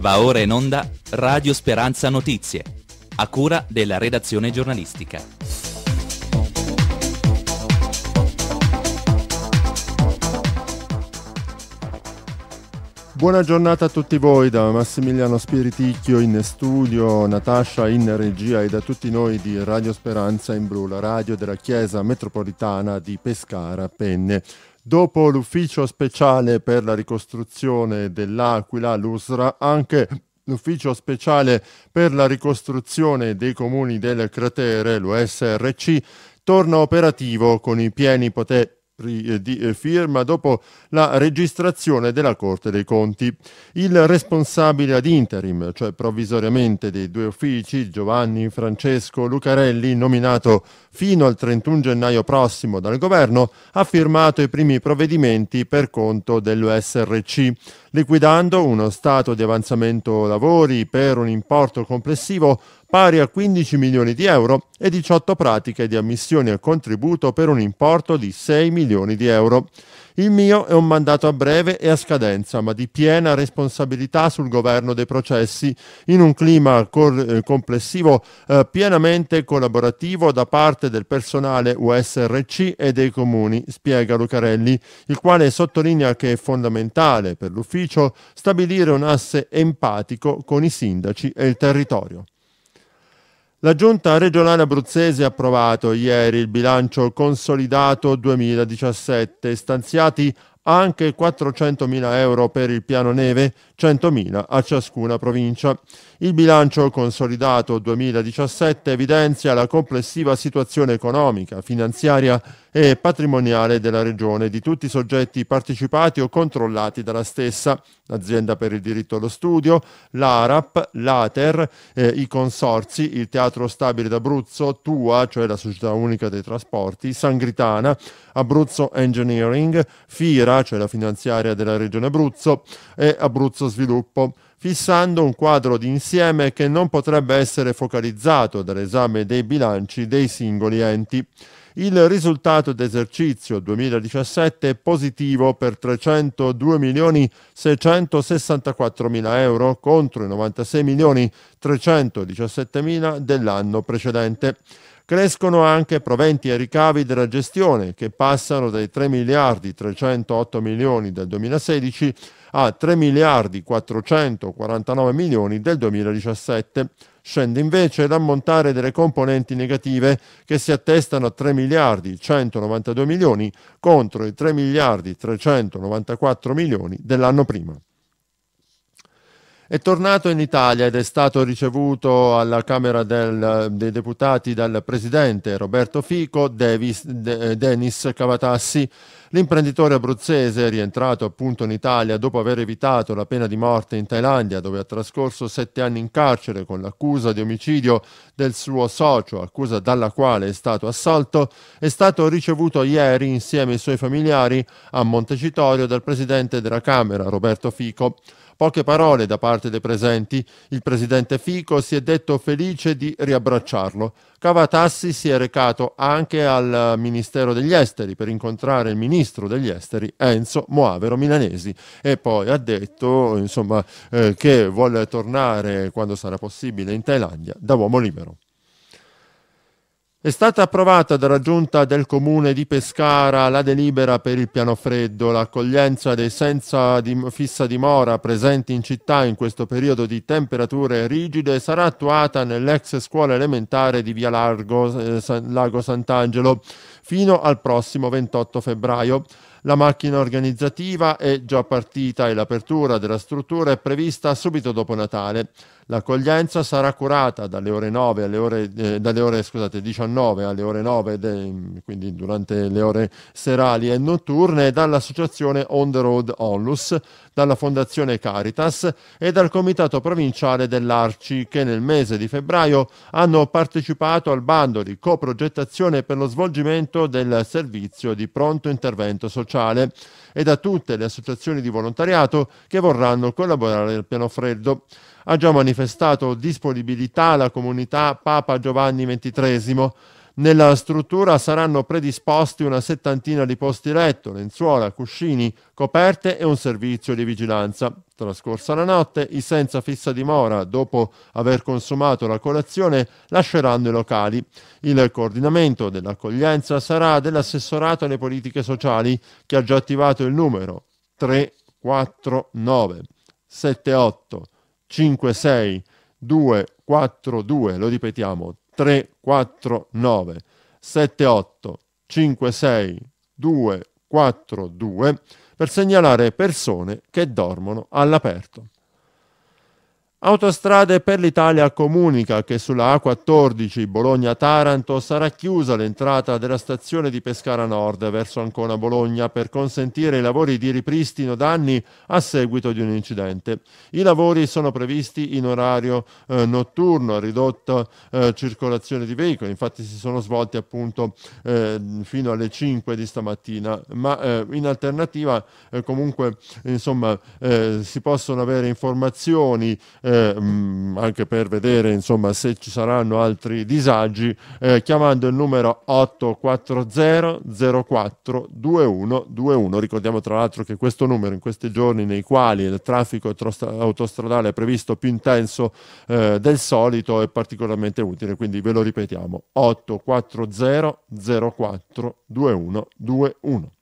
Va ora in onda Radio Speranza Notizie, a cura della redazione giornalistica. Buona giornata a tutti voi da Massimiliano Spiriticchio in studio, Natascia in regia e da tutti noi di Radio Speranza in Blu, la radio della Chiesa Metropolitana di Pescara Penne. Dopo l'ufficio speciale per la ricostruzione dell'Aquila, l'USRA, anche l'ufficio speciale per la ricostruzione dei comuni del cratere, l'USRC, torna operativo con i pieni poteri eh, di eh, firma dopo la registrazione della Corte dei Conti. Il responsabile ad interim, cioè provvisoriamente dei due uffici, Giovanni Francesco Lucarelli, nominato fino al 31 gennaio prossimo dal governo, ha firmato i primi provvedimenti per conto dell'USRC, liquidando uno stato di avanzamento lavori per un importo complessivo pari a 15 milioni di euro e 18 pratiche di ammissione al contributo per un importo di 6 milioni di euro. Il mio è un mandato a breve e a scadenza, ma di piena responsabilità sul governo dei processi, in un clima cor- eh, complessivo eh, pienamente collaborativo da parte del personale USRC e dei comuni, spiega Lucarelli, il quale sottolinea che è fondamentale per l'ufficio stabilire un asse empatico con i sindaci e il territorio. La giunta regionale abruzzese ha approvato ieri il bilancio consolidato 2017, stanziati anche 400.000 euro per il piano neve, 100.000 a ciascuna provincia. Il bilancio consolidato 2017 evidenzia la complessiva situazione economica, finanziaria e patrimoniale della Regione, di tutti i soggetti partecipati o controllati dalla stessa, l'Azienda per il diritto allo studio, l'ARAP, l'ATER, eh, i consorzi, il Teatro Stabile d'Abruzzo, TUA, cioè la Società Unica dei Trasporti, Sangritana, Abruzzo Engineering, FIRA, cioè la finanziaria della Regione Abruzzo, e Abruzzo Sviluppo fissando un quadro di insieme che non potrebbe essere focalizzato dall'esame dei bilanci dei singoli enti. Il risultato d'esercizio 2017 è positivo per 302.664.000 euro contro i 96.317.000 dell'anno precedente. Crescono anche proventi e ricavi della gestione che passano dai 3 miliardi 308 milioni del 2016 a 3 miliardi 449 milioni del 2017. Scende invece l'ammontare delle componenti negative che si attestano a 3 miliardi 192 milioni contro i 3 miliardi 394 milioni dell'anno prima. È tornato in Italia ed è stato ricevuto alla Camera del, dei Deputati dal presidente Roberto Fico, Davis, De, eh, Denis Cavatassi. L'imprenditore abruzzese, rientrato appunto in Italia dopo aver evitato la pena di morte in Thailandia, dove ha trascorso sette anni in carcere con l'accusa di omicidio del suo socio, accusa dalla quale è stato assolto, è stato ricevuto ieri insieme ai suoi familiari a Montecitorio dal presidente della Camera, Roberto Fico. Poche parole da parte dei presenti. Il presidente Fico si è detto felice di riabbracciarlo. Cavatassi si è recato anche al Ministero degli Esteri per incontrare il ministro degli Esteri Enzo Moavero Milanesi e poi ha detto insomma, eh, che vuole tornare quando sarà possibile in Thailandia da uomo libero. È stata approvata dalla giunta del comune di Pescara la delibera per il piano freddo, l'accoglienza dei senza dim- fissa dimora presenti in città in questo periodo di temperature rigide sarà attuata nell'ex scuola elementare di Via Largo, eh, San- Lago Sant'Angelo, fino al prossimo 28 febbraio. La macchina organizzativa è già partita e l'apertura della struttura è prevista subito dopo Natale. L'accoglienza sarà curata dalle ore, alle ore, eh, dalle ore scusate, 19 alle ore 9, de, quindi durante le ore serali e notturne, dall'associazione On the Road Onlus, dalla Fondazione Caritas e dal Comitato Provinciale dell'Arci che nel mese di febbraio hanno partecipato al bando di coprogettazione per lo svolgimento del servizio di pronto intervento sociale e da tutte le associazioni di volontariato che vorranno collaborare al piano freddo. Ha già manifestato disponibilità la comunità Papa Giovanni XXIII nella struttura saranno predisposti una settantina di posti letto, lenzuola, cuscini, coperte e un servizio di vigilanza. Trascorsa la notte, i senza fissa dimora, dopo aver consumato la colazione, lasceranno i locali. Il coordinamento dell'accoglienza sarà dell'assessorato alle politiche sociali, che ha già attivato il numero 349 78 56 242. Lo ripetiamo, 349. 3 4 9 7 8 5 6 2 4 2 per segnalare persone che dormono all'aperto. Autostrade per l'Italia comunica che sulla A14 Bologna-Taranto sarà chiusa l'entrata della stazione di Pescara Nord verso Ancona Bologna per consentire i lavori di ripristino danni a seguito di un incidente. I lavori sono previsti in orario eh, notturno, a ridotta eh, circolazione di veicoli, infatti si sono svolti appunto eh, fino alle 5 di stamattina, ma eh, in alternativa eh, comunque insomma, eh, si possono avere informazioni eh, mm, anche per vedere insomma, se ci saranno altri disagi, eh, chiamando il numero 840 04 2121. Ricordiamo tra l'altro che questo numero in questi giorni nei quali il traffico autostradale è previsto più intenso eh, del solito è particolarmente utile, quindi ve lo ripetiamo 840 04 2121.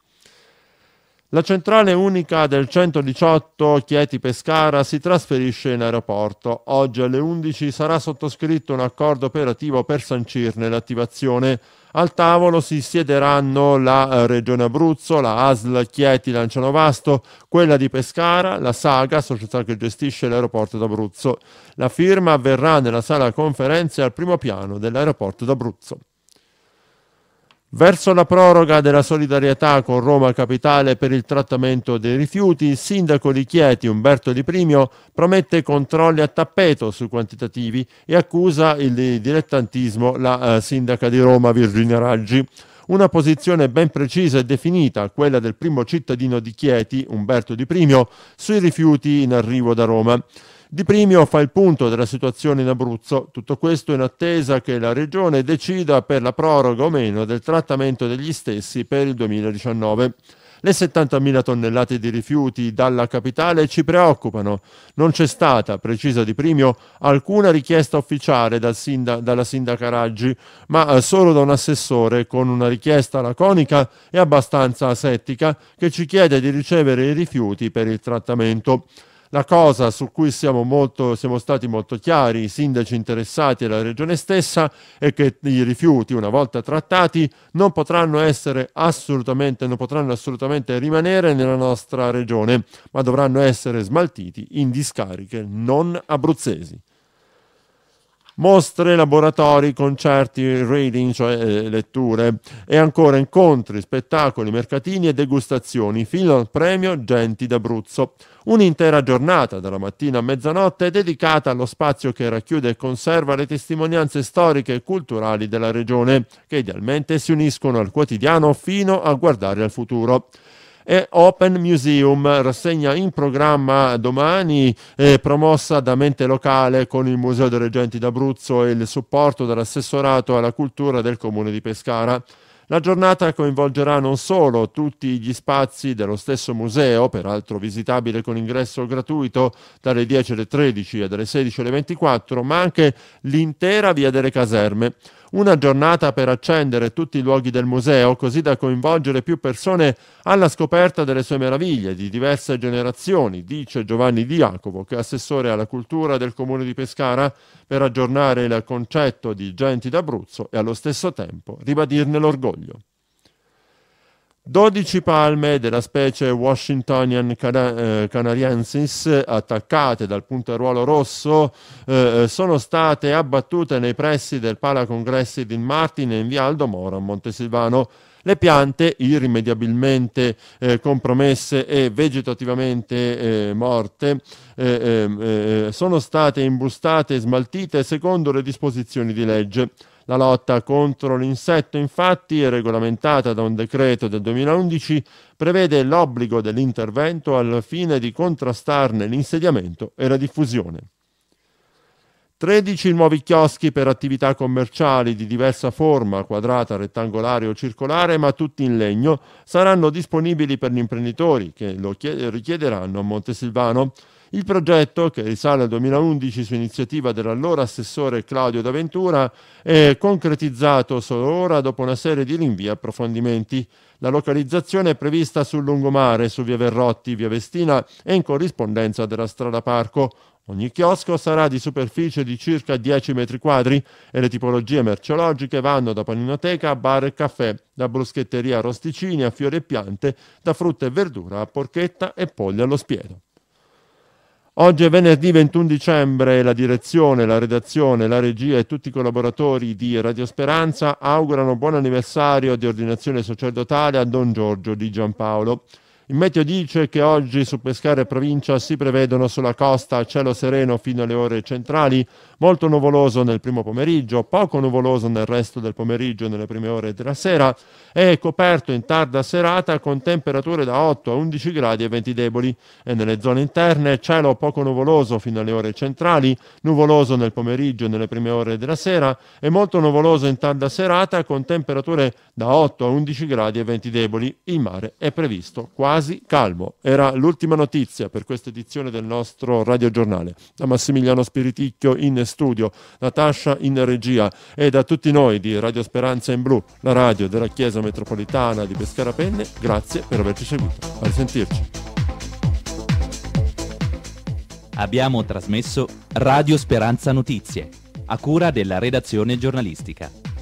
La centrale unica del 118 Chieti Pescara si trasferisce in aeroporto. Oggi alle 11 sarà sottoscritto un accordo operativo per sancirne l'attivazione. Al tavolo si siederanno la eh, Regione Abruzzo, la ASL Chieti Lancianovasto, quella di Pescara, la Saga, società che gestisce l'aeroporto d'Abruzzo. La firma avverrà nella sala conferenze al primo piano dell'aeroporto d'Abruzzo. Verso la proroga della solidarietà con Roma Capitale per il trattamento dei rifiuti, il sindaco di Chieti Umberto Di Primio promette controlli a tappeto sui quantitativi e accusa il dilettantismo la eh, sindaca di Roma Virginia Raggi. Una posizione ben precisa e definita, quella del primo cittadino di Chieti, Umberto Di Primio, sui rifiuti in arrivo da Roma. Di Primio fa il punto della situazione in Abruzzo, tutto questo in attesa che la Regione decida per la proroga o meno del trattamento degli stessi per il 2019. Le 70.000 tonnellate di rifiuti dalla capitale ci preoccupano. Non c'è stata, precisa di primio, alcuna richiesta ufficiale dal sinda- dalla sindaca Raggi, ma eh, solo da un assessore con una richiesta laconica e abbastanza asettica che ci chiede di ricevere i rifiuti per il trattamento. La cosa su cui siamo, molto, siamo stati molto chiari, i sindaci interessati e la regione stessa, è che i rifiuti, una volta trattati, non potranno essere assolutamente, non potranno assolutamente rimanere nella nostra regione, ma dovranno essere smaltiti in discariche non abruzzesi mostre, laboratori, concerti, reading, cioè eh, letture, e ancora incontri, spettacoli, mercatini e degustazioni, fino al premio Genti d'Abruzzo. Un'intera giornata, dalla mattina a mezzanotte, dedicata allo spazio che racchiude e conserva le testimonianze storiche e culturali della regione, che idealmente si uniscono al quotidiano fino a guardare al futuro e Open Museum, rassegna in programma domani, eh, promossa da Mente Locale con il Museo dei Reggenti d'Abruzzo e il supporto dell'assessorato alla cultura del Comune di Pescara. La giornata coinvolgerà non solo tutti gli spazi dello stesso museo, peraltro visitabile con ingresso gratuito dalle 10 alle 13 e dalle 16 alle 24, ma anche l'intera via delle caserme. Una giornata per accendere tutti i luoghi del museo, così da coinvolgere più persone alla scoperta delle sue meraviglie di diverse generazioni, dice Giovanni Di Jacopo, che è assessore alla cultura del comune di Pescara, per aggiornare il concetto di genti d'Abruzzo e allo stesso tempo ribadirne l'orgoglio. 12 palme della specie Washingtonian cana- eh, canariensis attaccate dal punteruolo rosso eh, eh, sono state abbattute nei pressi del Pala Congressi di Martin in via Aldo Moro a Montesilvano le piante irrimediabilmente eh, compromesse e vegetativamente eh, morte eh, ehm, eh, eh, sono state imbustate e smaltite secondo le disposizioni di legge. La lotta contro l'insetto infatti è regolamentata da un decreto del 2011, prevede l'obbligo dell'intervento al fine di contrastarne l'insediamento e la diffusione. 13 nuovi chioschi per attività commerciali di diversa forma, quadrata, rettangolare o circolare, ma tutti in legno, saranno disponibili per gli imprenditori che lo richiederanno a Montesilvano. Il progetto, che risale al 2011 su iniziativa dell'allora assessore Claudio D'Aventura, è concretizzato solo ora dopo una serie di rinvii e approfondimenti. La localizzazione è prevista sul lungomare, su via Verrotti, via Vestina e in corrispondenza della strada Parco, Ogni chiosco sarà di superficie di circa 10 metri quadri e le tipologie merceologiche vanno da paninoteca a bar e caffè, da bruschetteria a rosticini a fiori e piante, da frutta e verdura a porchetta e polli allo spiedo. Oggi è venerdì 21 dicembre, e la direzione, la redazione, la regia e tutti i collaboratori di Radio Speranza augurano buon anniversario di ordinazione sacerdotale a Don Giorgio di Giampaolo. Il meteo dice che oggi su Pescara e provincia si prevedono sulla costa cielo sereno fino alle ore centrali, molto nuvoloso nel primo pomeriggio, poco nuvoloso nel resto del pomeriggio e nelle prime ore della sera e coperto in tarda serata con temperature da 8 a 11 gradi e venti deboli e nelle zone interne cielo poco nuvoloso fino alle ore centrali, nuvoloso nel pomeriggio e nelle prime ore della sera e molto nuvoloso in tarda serata con temperature da 8 a 11 gradi e venti deboli. Il mare è previsto 4 quasi calmo. Era l'ultima notizia per questa edizione del nostro radiogiornale. Da Massimiliano Spiriticchio in studio, Natascia in regia e da tutti noi di Radio Speranza in Blu, la radio della Chiesa Metropolitana di Pescara Penne, grazie per averci seguito. A risentirci. Abbiamo trasmesso Radio Speranza Notizie, a cura della redazione giornalistica.